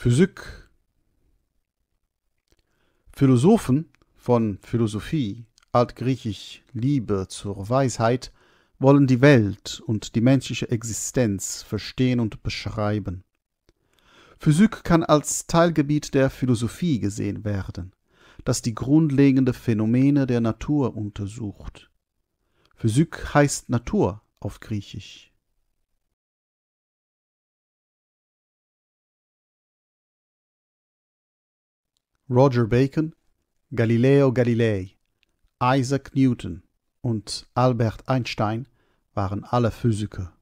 Physik. Philosophen von Philosophie, altgriechisch Liebe zur Weisheit, wollen die Welt und die menschliche Existenz verstehen und beschreiben. Physik kann als Teilgebiet der Philosophie gesehen werden, das die grundlegenden Phänomene der Natur untersucht. Physik heißt Natur auf Griechisch. Roger Bacon, Galileo Galilei, Isaac Newton und Albert Einstein waren alle Physiker.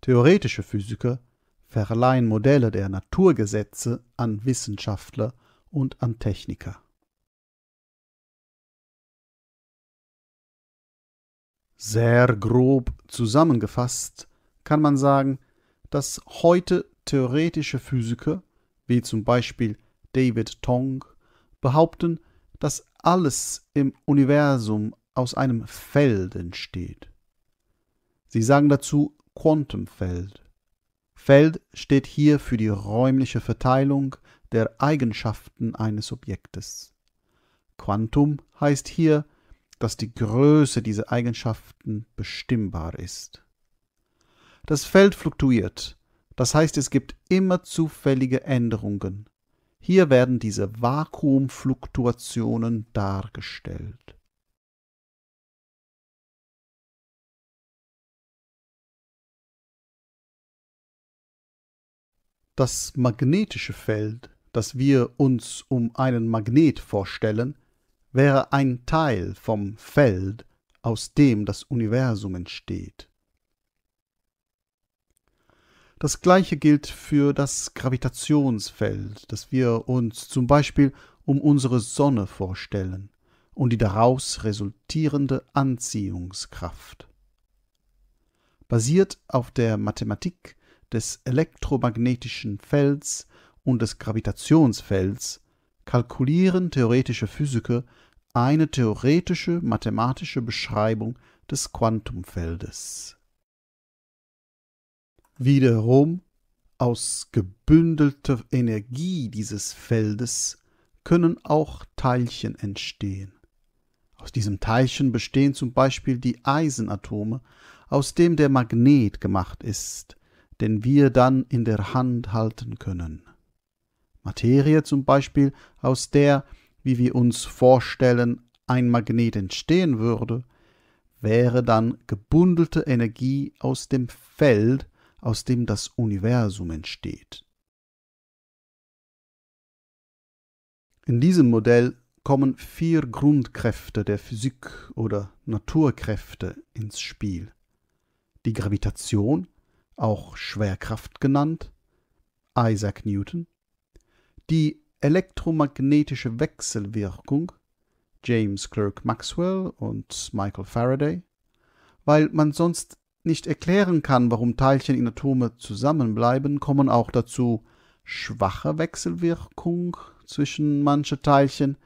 Theoretische Physiker verleihen Modelle der Naturgesetze an Wissenschaftler und an Techniker. Sehr grob zusammengefasst kann man sagen, dass heute theoretische Physiker, wie zum Beispiel David Tong behaupten, dass alles im Universum aus einem Feld entsteht. Sie sagen dazu Quantumfeld. Feld steht hier für die räumliche Verteilung der Eigenschaften eines Objektes. Quantum heißt hier, dass die Größe dieser Eigenschaften bestimmbar ist. Das Feld fluktuiert, das heißt es gibt immer zufällige Änderungen. Hier werden diese Vakuumfluktuationen dargestellt. Das magnetische Feld, das wir uns um einen Magnet vorstellen, wäre ein Teil vom Feld, aus dem das Universum entsteht. Das gleiche gilt für das Gravitationsfeld, das wir uns zum Beispiel um unsere Sonne vorstellen und die daraus resultierende Anziehungskraft. Basiert auf der Mathematik des elektromagnetischen Felds und des Gravitationsfelds kalkulieren theoretische Physiker eine theoretische mathematische Beschreibung des Quantumfeldes. Wiederum aus gebündelter Energie dieses Feldes können auch Teilchen entstehen. Aus diesem Teilchen bestehen zum Beispiel die Eisenatome, aus dem der Magnet gemacht ist, den wir dann in der Hand halten können. Materie zum Beispiel, aus der, wie wir uns vorstellen, ein Magnet entstehen würde, wäre dann gebundelte Energie aus dem Feld, aus dem das Universum entsteht. In diesem Modell kommen vier Grundkräfte der Physik oder Naturkräfte ins Spiel. Die Gravitation, auch Schwerkraft genannt, Isaac Newton, die elektromagnetische Wechselwirkung, James Clerk Maxwell und Michael Faraday, weil man sonst nicht erklären kann, warum Teilchen in Atome zusammenbleiben, kommen auch dazu schwache Wechselwirkung zwischen manchen Teilchen,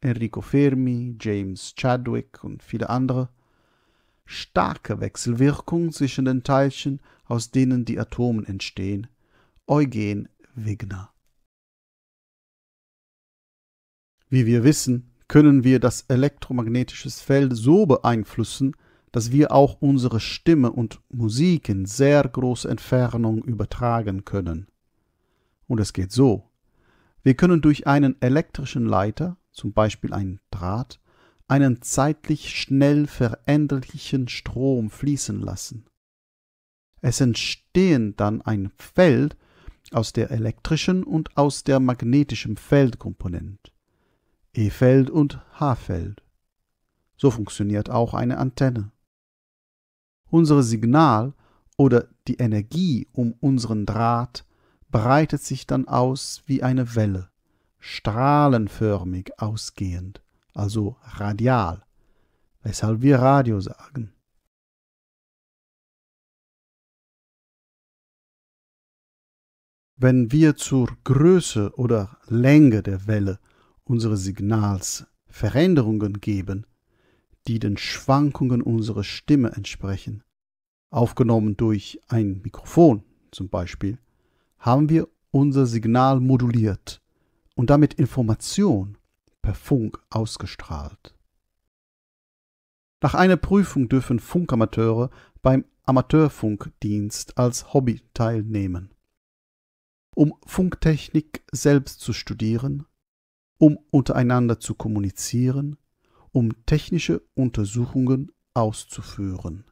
Enrico Fermi, James Chadwick und viele andere, starke Wechselwirkung zwischen den Teilchen, aus denen die Atomen entstehen, Eugen Wigner. Wie wir wissen, können wir das elektromagnetische Feld so beeinflussen, dass wir auch unsere Stimme und Musik in sehr große Entfernung übertragen können. Und es geht so. Wir können durch einen elektrischen Leiter, zum Beispiel einen Draht, einen zeitlich schnell veränderlichen Strom fließen lassen. Es entstehen dann ein Feld aus der elektrischen und aus der magnetischen Feldkomponent. E-Feld und H-Feld. So funktioniert auch eine Antenne. Unser Signal oder die Energie um unseren Draht breitet sich dann aus wie eine Welle, strahlenförmig ausgehend, also radial, weshalb wir Radio sagen. Wenn wir zur Größe oder Länge der Welle unseres Signals Veränderungen geben, die den Schwankungen unserer Stimme entsprechen, aufgenommen durch ein Mikrofon zum Beispiel, haben wir unser Signal moduliert und damit Information per Funk ausgestrahlt. Nach einer Prüfung dürfen Funkamateure beim Amateurfunkdienst als Hobby teilnehmen. Um Funktechnik selbst zu studieren, um untereinander zu kommunizieren, um technische Untersuchungen auszuführen